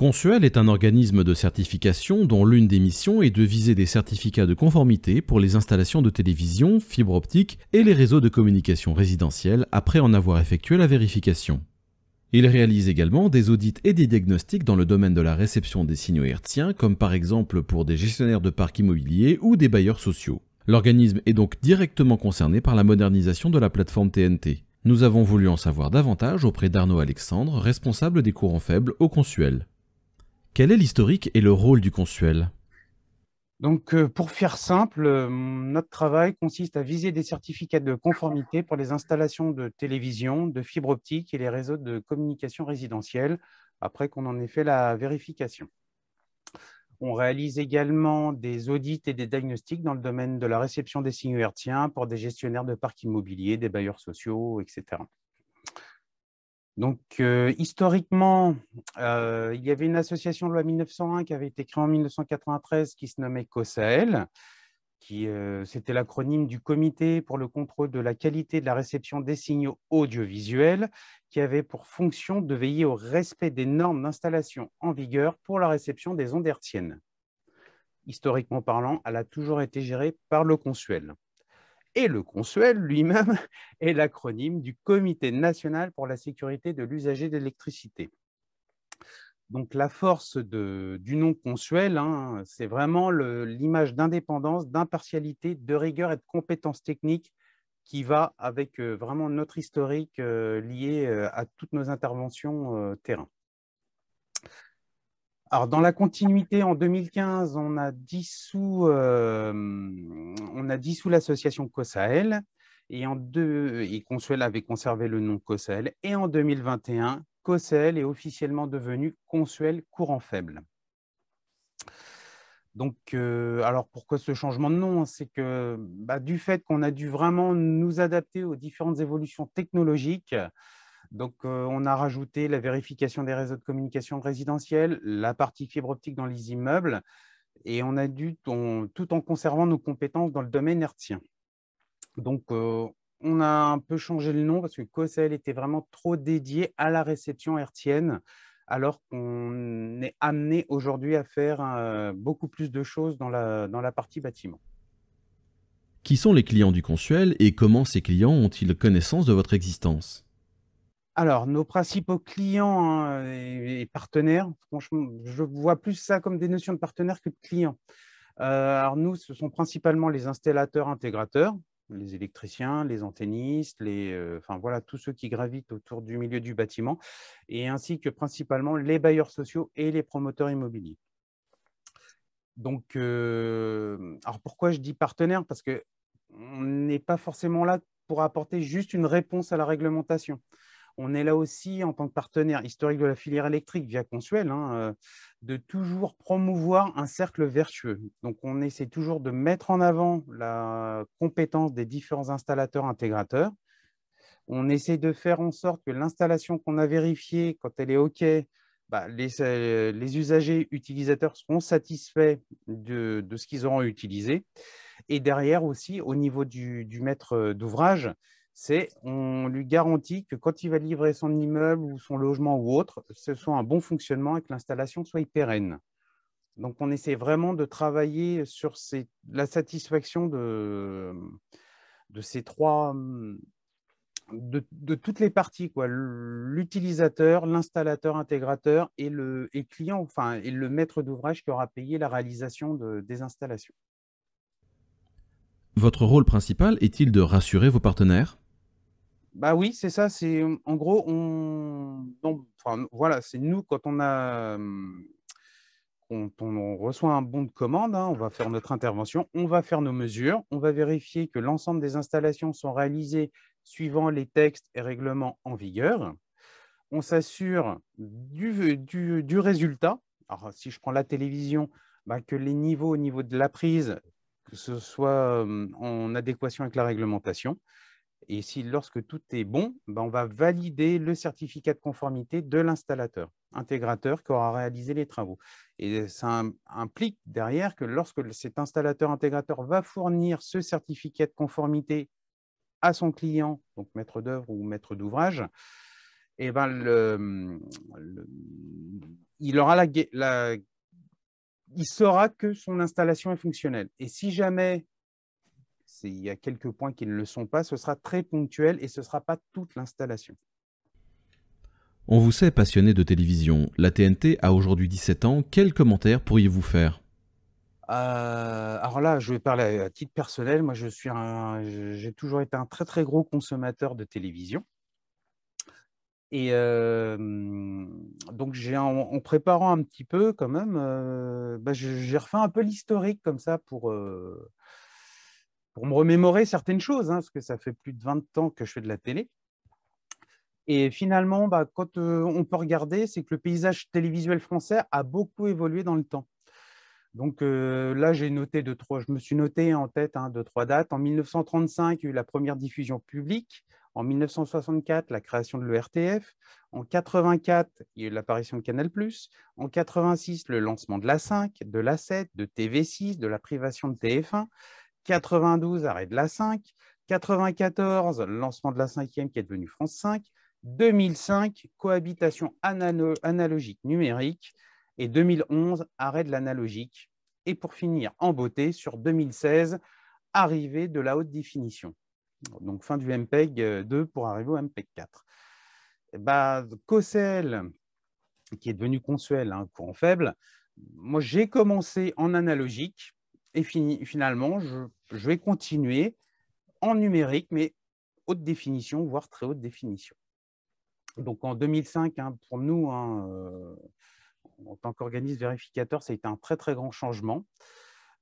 Consuel est un organisme de certification dont l'une des missions est de viser des certificats de conformité pour les installations de télévision, fibre optique et les réseaux de communication résidentiels après en avoir effectué la vérification. Il réalise également des audits et des diagnostics dans le domaine de la réception des signaux hertziens, comme par exemple pour des gestionnaires de parcs immobiliers ou des bailleurs sociaux. L'organisme est donc directement concerné par la modernisation de la plateforme TNT. Nous avons voulu en savoir davantage auprès d'Arnaud Alexandre, responsable des courants faibles au Consuel. Quel est l'historique et le rôle du consuel donc, euh, pour faire simple, euh, notre travail consiste à viser des certificats de conformité pour les installations de télévision, de fibre optique et les réseaux de communication résidentielle, après qu'on en ait fait la vérification. On réalise également des audits et des diagnostics dans le domaine de la réception des signes hertziens pour des gestionnaires de parcs immobiliers, des bailleurs sociaux, etc. Donc, historiquement, il y avait une association de loi 1901 qui avait été créée en 1993 qui se nommait COSAEL, qui c'était l'acronyme du Comité pour le contrôle de la qualité de la réception des signaux audiovisuels, qui avait pour fonction de veiller au respect des normes d'installation en vigueur pour la réception des ondes hertziennes. Historiquement parlant, elle a toujours été gérée par le Consuel. Et le Consuel lui-même est l'acronyme du Comité national pour la sécurité de l'usager d'électricité. Donc la force du nom Consuel, hein, c'est vraiment l'image d'indépendance, d'impartialité, de rigueur et de compétence technique qui va avec euh, vraiment notre historique euh, lié euh, à toutes nos interventions terrain. Alors, dans la continuité, en 2015, euh, on a dissous, l'association COSAEL et, en Consuel avait conservé le nom COSAEL. Et en 2021, COSAEL est officiellement devenu Consuel Courant Faible. Donc, euh, alors pourquoi ce changement de nom C'est que bah, du fait qu'on a dû vraiment nous adapter aux différentes évolutions technologiques, donc, on a rajouté la vérification des réseaux de communication résidentiels, la partie fibre optique dans les immeubles, et on a dû, tout en conservant nos compétences dans le domaine hertzien. Donc, on a un peu changé le nom parce que COSEL était vraiment trop dédié à la réception hertzienne, alors qu'on est amené aujourd'hui à faire beaucoup plus de choses dans la, dans la partie bâtiment. Qui sont les clients du consuel et comment ces clients ont-ils connaissance de votre existence alors, nos principaux clients hein, et, partenaires, franchement, je vois plus ça comme des notions de partenaires que de clients. Euh, alors, nous, ce sont principalement les installateurs intégrateurs, les électriciens, les antennistes, les, euh, enfin, voilà, tous ceux qui gravitent autour du milieu du bâtiment, et ainsi que principalement les bailleurs sociaux et les promoteurs immobiliers. Donc, euh, alors pourquoi je dis partenaires Parce qu'on n'est pas forcément là pour apporter juste une réponse à la réglementation on est là aussi en tant que partenaire historique de la filière électrique via Consuel, hein, euh, de toujours promouvoir un cercle vertueux. Donc on essaie toujours de mettre en avant la compétence des différents installateurs intégrateurs. On essaie de faire en sorte que l'installation qu'on a vérifiée, quand elle est OK, bah, euh, les, usagers utilisateurs seront satisfaits de, ce qu'ils auront utilisé. Et derrière aussi, au niveau du maître d'ouvrage, c'est on lui garantit que quand il va livrer son immeuble ou son logement ou autre, ce soit un bon fonctionnement et que l'installation soit pérenne. Donc, on essaie vraiment de travailler sur la satisfaction de, ces trois, de, toutes les parties, l'utilisateur, l'installateur, intégrateur et le client, enfin, et le maître d'ouvrage qui aura payé la réalisation des installations votre rôle principal est-il de rassurer vos partenaires Bah oui, c'est ça. C'est en gros, on, Donc, enfin, voilà, c'est nous quand on a, hum, on, reçoit un bon de commande, hein, on va faire notre intervention, on va faire nos mesures, on va vérifier que l'ensemble des installations sont réalisées suivant les textes et règlements en vigueur. On s'assure du, du, résultat. Alors, si je prends la télévision, bah, que les niveaux au niveau de la prise que ce soit en adéquation avec la réglementation. Et si lorsque tout est bon, ben on va valider le certificat de conformité de l'installateur, intégrateur qui aura réalisé les travaux. Et ça implique derrière que lorsque cet installateur intégrateur va fournir ce certificat de conformité à son client, donc maître d'œuvre ou maître d'ouvrage, eh ben il aura la, la il saura que son installation est fonctionnelle. Et si jamais il y a quelques points qui ne le sont pas, ce sera très ponctuel et ce ne sera pas toute l'installation. On vous sait passionné de télévision. La TNT a aujourd'hui 17 ans. Quels commentaires pourriez-vous faire euh, alors là, je vais parler à titre personnel. Moi, j'ai toujours été un très très gros consommateur de télévision. Et donc, en, préparant un petit peu, quand même, bah, j'ai refait un peu l'historique comme ça pour, pour me remémorer certaines choses, hein, parce que ça fait plus de 20 ans que je fais de la télé. Et finalement, bah, quand on peut regarder, c'est que le paysage télévisuel français a beaucoup évolué dans le temps. Donc là, j'ai noté deux, trois, je me suis noté en tête hein, deux, trois dates. En 1935, il y a eu la première diffusion publique. En 1964, la création de l'ERTF. En 84, il y a eu l'apparition de Canal+. En 86, le lancement de la 5, de la 7, de TV6, de la privation de TF1. 92, arrêt de la 5. 94, lancement de la 5e qui est devenue France 5. 2005, cohabitation analogique numérique. Et 2011, arrêt de l'analogique. Et pour finir en beauté, sur 2016, arrivée de la haute définition donc fin du MPEG 2 euh, pour arriver au MPEG 4. Eh bah, ben, Cosel qui est devenu Consuel, un hein, courant faible, moi j'ai commencé en analogique et fini, finalement je, vais continuer en numérique, mais haute définition, voire très haute définition. Donc en 2005, hein, pour nous, hein, euh, en tant qu'organisme vérificateur, ça a été un très très grand changement.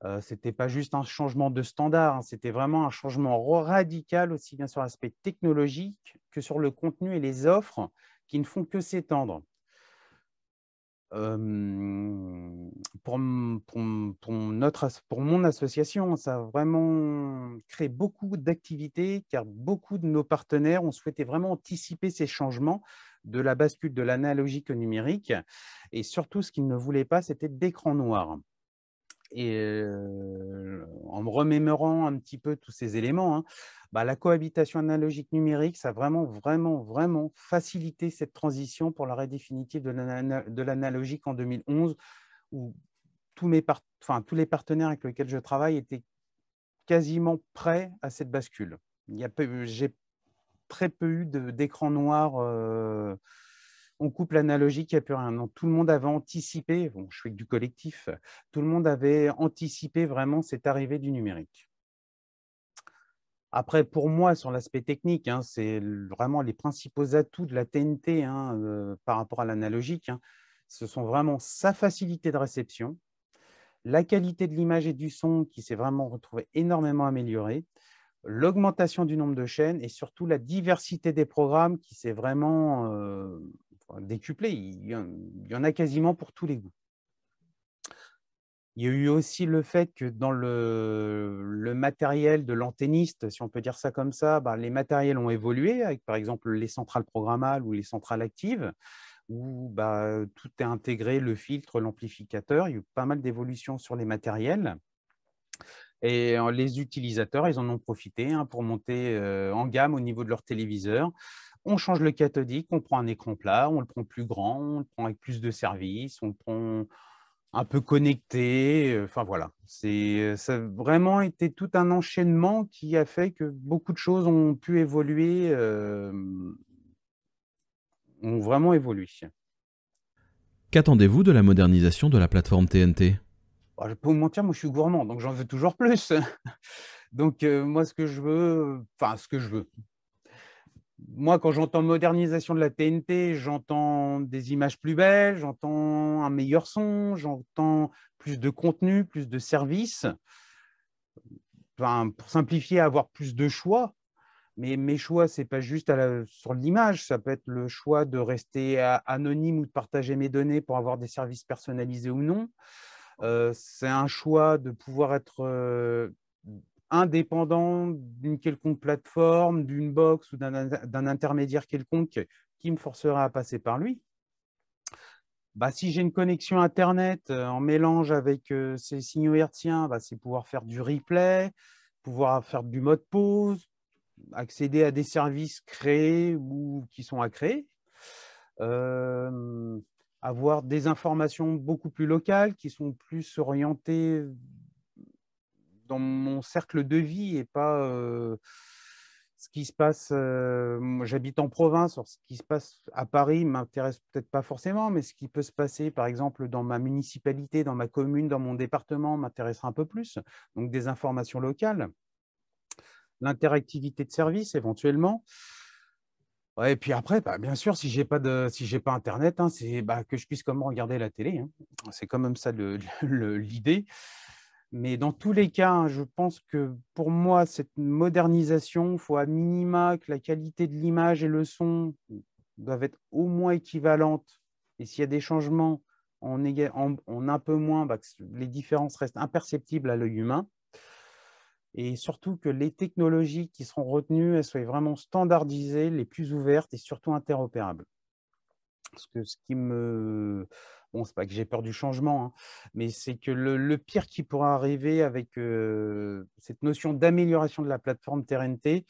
C'était ce n'était pas juste un changement de standard, hein, c'était vraiment un changement radical aussi bien sur l'aspect technologique que sur le contenu et les offres qui ne font que s'étendre. pour, notre, pour mon association, ça a vraiment créé beaucoup d'activités car beaucoup de nos partenaires ont souhaité vraiment anticiper ces changements de la bascule de l'analogique au numérique et surtout ce qu'ils ne voulaient pas, c'était d'écran noir et en me remémorant un petit peu tous ces éléments, hein, bah, la cohabitation analogique numérique, ça a vraiment, vraiment, vraiment facilité cette transition pour l'arrêt définitif de l'analogique en 2011, où tous, les partenaires avec lesquels je travaille étaient quasiment prêts à cette bascule. Peu... J'ai très peu eu d'écran noir on coupe l'analogique, il n'y a plus rien. tout le monde avait anticipé, bon, je suis du collectif, tout le monde avait anticipé vraiment cette arrivée du numérique. Après, pour moi, sur l'aspect technique, hein, c'est vraiment les principaux atouts de la TNT hein, euh, par rapport à l'analogique. Hein, ce sont vraiment sa facilité de réception, la qualité de l'image et du son qui s'est vraiment retrouvée énormément améliorée, l'augmentation du nombre de chaînes et surtout la diversité des programmes qui s'est vraiment euh, décuplé. Il y, en, a quasiment pour tous les goûts. Il y a eu aussi le fait que dans le, matériel de l'antenniste, si on peut dire ça comme ça, bah, les matériels ont évolué, avec par exemple les centrales programmables ou les centrales actives, où bah, tout est intégré, le filtre, l'amplificateur. Il y a eu pas mal d'évolutions sur les matériels. Et euh, les utilisateurs, ils en ont profité hein, pour monter euh, en gamme au niveau de leur téléviseur, on change le cathodique, on prend un écran plat, on le prend plus grand, on le prend avec plus de services, on le prend un peu connecté. Euh, enfin voilà, c'est euh, ça a vraiment été tout un enchaînement qui a fait que beaucoup de choses ont pu évoluer, euh, ont vraiment évolué. Qu'attendez-vous de la modernisation de la plateforme TNT oh, Je peux vous mentir, moi je suis gourmand, donc j'en veux toujours plus. donc moi ce que je veux, enfin ce que je veux, moi, quand j'entends modernisation de la TNT, j'entends des images plus belles, j'entends un meilleur son, j'entends plus de contenu, plus de services. Enfin, pour simplifier, avoir plus de choix. Mais mes choix, ce n'est pas juste à la, sur l'image, ça peut être le choix de rester anonyme ou de partager mes données pour avoir des services personnalisés ou non. Euh, c'est un choix de pouvoir être euh, indépendant d'une quelconque plateforme, d'une box ou d'un intermédiaire quelconque qui me forcera à passer par lui. Bah, si j'ai une connexion Internet euh, en mélange avec euh, ces signaux hertziens, bah, c'est pouvoir faire du replay, pouvoir faire du mode pause, accéder à des services créés ou qui sont à créer, euh, avoir des informations beaucoup plus locales qui sont plus orientées dans mon cercle de vie et pas euh, ce qui se passe. Euh, j'habite en province, alors ce qui se passe à Paris m'intéresse peut-être pas forcément, mais ce qui peut se passer, par exemple, dans ma municipalité, dans ma commune, dans mon département, m'intéressera un peu plus. Donc des informations locales, l'interactivité de service éventuellement. et puis après, bah, bien sûr, si j'ai pas si j'ai pas internet, hein, c'est bah, que je puisse même regarder la télé. Hein. C'est quand même ça l'idée. Mais dans tous les cas, hein, je pense que pour moi, cette modernisation, il faut à minima que la qualité de l'image et le son doivent être au moins équivalentes. Et s'il y a des changements en, en, un peu moins, bah, les différences restent imperceptibles à l'œil humain. Et surtout que les technologies qui seront retenues, elles soient vraiment standardisées, les plus ouvertes et surtout interopérables. Parce que, ce qui me... Bon, c'est pas que j'ai peur du changement, hein, mais c'est que le, pire qui pourra arriver avec euh, cette notion d'amélioration de la plateforme TNT,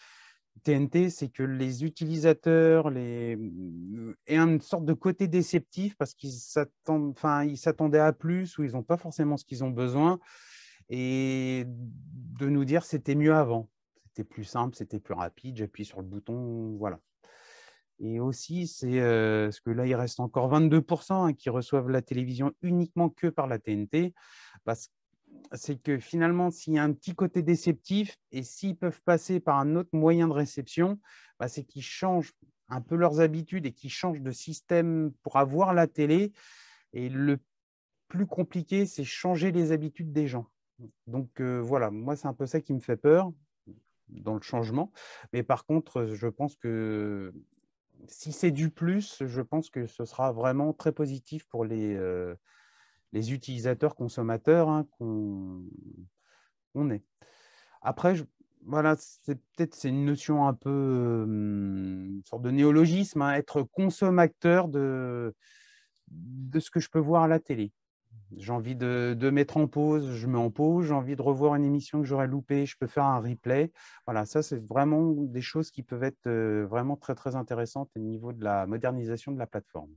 TNT, c'est que les utilisateurs les... Mmh, aient une sorte de côté déceptif parce qu'ils s'attendent, enfin, ils s'attendaient à plus ou ils n'ont pas forcément ce qu'ils ont besoin et de nous dire c'était mieux avant, c'était plus simple, c'était plus rapide, j'appuie sur le bouton, voilà. Et aussi, c'est euh, ce parce que là, il reste encore 22% hein, qui reçoivent la télévision uniquement que par la TNT. Parce c'est que finalement, s'il y a un petit côté déceptif et s'ils peuvent passer par un autre moyen de réception, bah, c'est qu'ils changent un peu leurs habitudes et qu'ils changent de système pour avoir la télé. Et le plus compliqué, c'est changer les habitudes des gens. Donc euh, voilà, moi, c'est un peu ça qui me fait peur dans le changement. Mais par contre, je pense que si c'est du plus, je pense que ce sera vraiment très positif pour les, euh, utilisateurs consommateurs hein, qu'on est. Après, voilà, c'est peut-être c'est une notion un peu euh, sorte de néologisme, hein, être consommateur de, de ce que je peux voir à la télé j'ai envie de, mettre en pause, je mets en pause, j'ai envie de revoir une émission que j'aurais loupée, je peux faire un replay. Voilà, ça c'est vraiment des choses qui peuvent être euh, vraiment très très intéressantes au niveau de la modernisation de la plateforme.